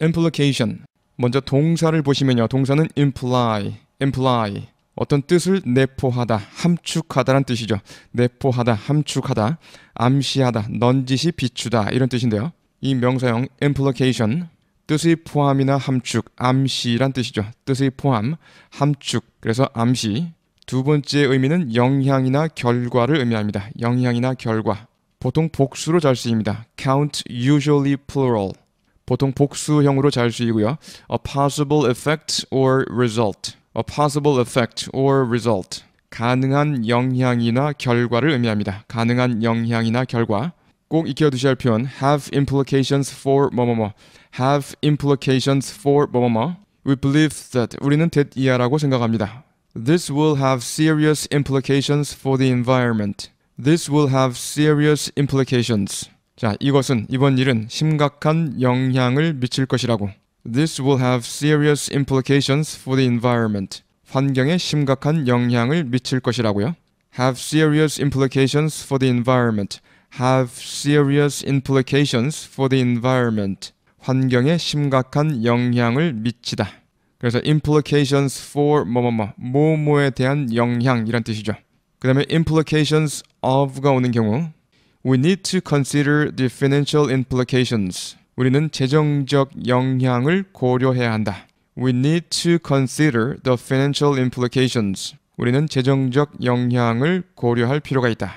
implication. 먼저 동사를 보시면요. 동사는 imply, imply. 어떤 뜻을 내포하다, 함축하다란 뜻이죠. 내포하다, 함축하다, 암시하다, 넌지시 비추다 이런 뜻인데요. 이 명사형 implication 뜻의 포함이나 함축, 암시란 뜻이죠. 뜻의 포함, 함축. 그래서 암시. 두 번째 의미는 영향이나 결과를 의미합니다. 영향이나 결과. 보통 복수로 잘 쓰입니다. count usually plural. 보통 복수형으로 잘 쓰이고요. A possible effect or result. A possible effect or result. 가능한 영향이나 결과를 의미합니다. 가능한 영향이나 결과. 꼭 익혀 두셔야 할 표현 have implications for 뭐뭐뭐 have implications for 뭐뭐뭐 we believe that 우리는 대이하라고 생각합니다. This will have serious implications for the environment. This will have serious implications. 자, 이것은 이번 일은 심각한 영향을 미칠 것이라고. This will have serious implications for the environment. 환경에 심각한 영향을 미칠 것이라고요. Have serious implications for the environment. Have serious implications for the environment. 환경에 심각한 영향을 미치다. 그래서 implications for 뭐뭐뭐 뭐뭐에 대한 영향이란 뜻이죠. 그 다음에 implications of가 오는 경우 We need to consider the financial implications. 우리는 재정적 영향을 고려해야 한다. We need to consider the financial implications. 우리는 재정적 영향을 고려할 필요가 있다.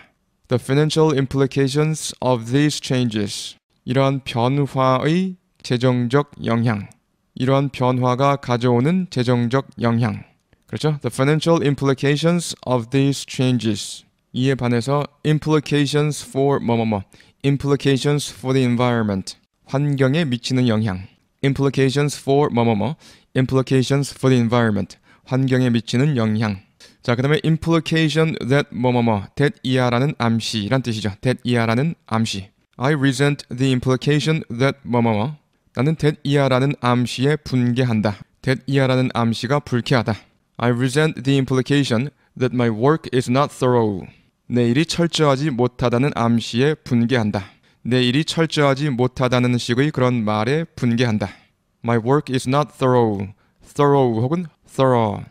The financial implications of these changes. 이러한 변화의 재정적 영향. 이러한 변화가 가져오는 재정적 영향. 그렇죠? The financial implications of these changes. 이에 반해서 implications for 뭐뭐뭐 implications for the environment 환경에 미치는 영향 implications for 뭐뭐뭐 implications for the environment 환경에 미치는 영향 자, 그 다음에 implication that 뭐뭐뭐 that 이하라는 암시란 뜻이죠. that 이하라는 암시 I resent the implication that 뭐뭐뭐 나는 that 이하라는 암시에 분개한다. that 이하라는 암시가 불쾌하다. I resent the implication that my work is not thorough. 내일이 철저하지 못하다는 암시에 분개한다. 내일이 철저하지 못하다는 식의 그런 말에 분개한다. My work is not thorough. thorough 혹은 thorough.